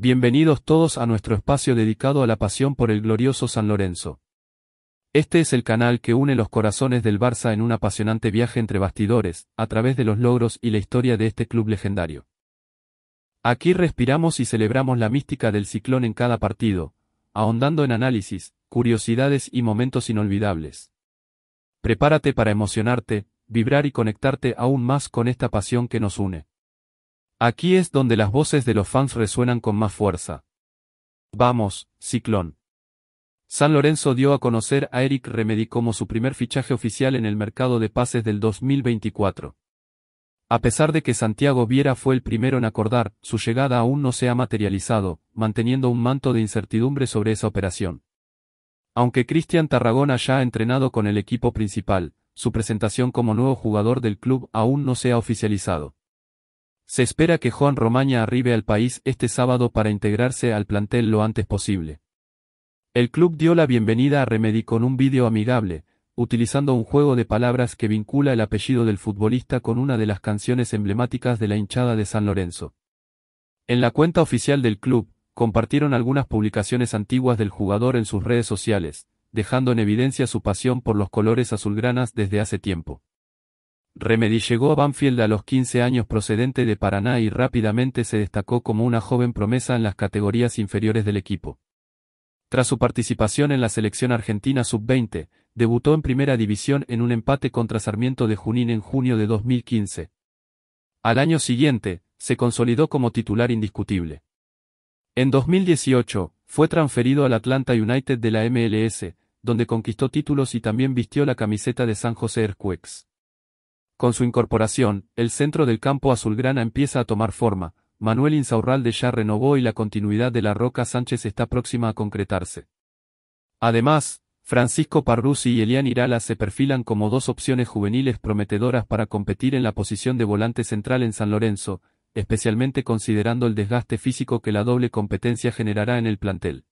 Bienvenidos todos a nuestro espacio dedicado a la pasión por el glorioso San Lorenzo. Este es el canal que une los corazones del Barça en un apasionante viaje entre bastidores, a través de los logros y la historia de este club legendario. Aquí respiramos y celebramos la mística del ciclón en cada partido, ahondando en análisis, curiosidades y momentos inolvidables. Prepárate para emocionarte, vibrar y conectarte aún más con esta pasión que nos une. Aquí es donde las voces de los fans resuenan con más fuerza. Vamos, Ciclón. San Lorenzo dio a conocer a Eric Remedy como su primer fichaje oficial en el mercado de pases del 2024. A pesar de que Santiago Viera fue el primero en acordar, su llegada aún no se ha materializado, manteniendo un manto de incertidumbre sobre esa operación. Aunque Cristian Tarragona ya ha entrenado con el equipo principal, su presentación como nuevo jugador del club aún no se ha oficializado. Se espera que Juan Romaña arribe al país este sábado para integrarse al plantel lo antes posible. El club dio la bienvenida a Remedy con un vídeo amigable, utilizando un juego de palabras que vincula el apellido del futbolista con una de las canciones emblemáticas de la hinchada de San Lorenzo. En la cuenta oficial del club, compartieron algunas publicaciones antiguas del jugador en sus redes sociales, dejando en evidencia su pasión por los colores azulgranas desde hace tiempo. Remedy llegó a Banfield a los 15 años procedente de Paraná y rápidamente se destacó como una joven promesa en las categorías inferiores del equipo. Tras su participación en la selección argentina sub-20, debutó en primera división en un empate contra Sarmiento de Junín en junio de 2015. Al año siguiente, se consolidó como titular indiscutible. En 2018, fue transferido al Atlanta United de la MLS, donde conquistó títulos y también vistió la camiseta de San José Earthquakes. Con su incorporación, el centro del campo azulgrana empieza a tomar forma, Manuel Insaurralde ya renovó y la continuidad de la Roca Sánchez está próxima a concretarse. Además, Francisco Parrusi y Elian Irala se perfilan como dos opciones juveniles prometedoras para competir en la posición de volante central en San Lorenzo, especialmente considerando el desgaste físico que la doble competencia generará en el plantel.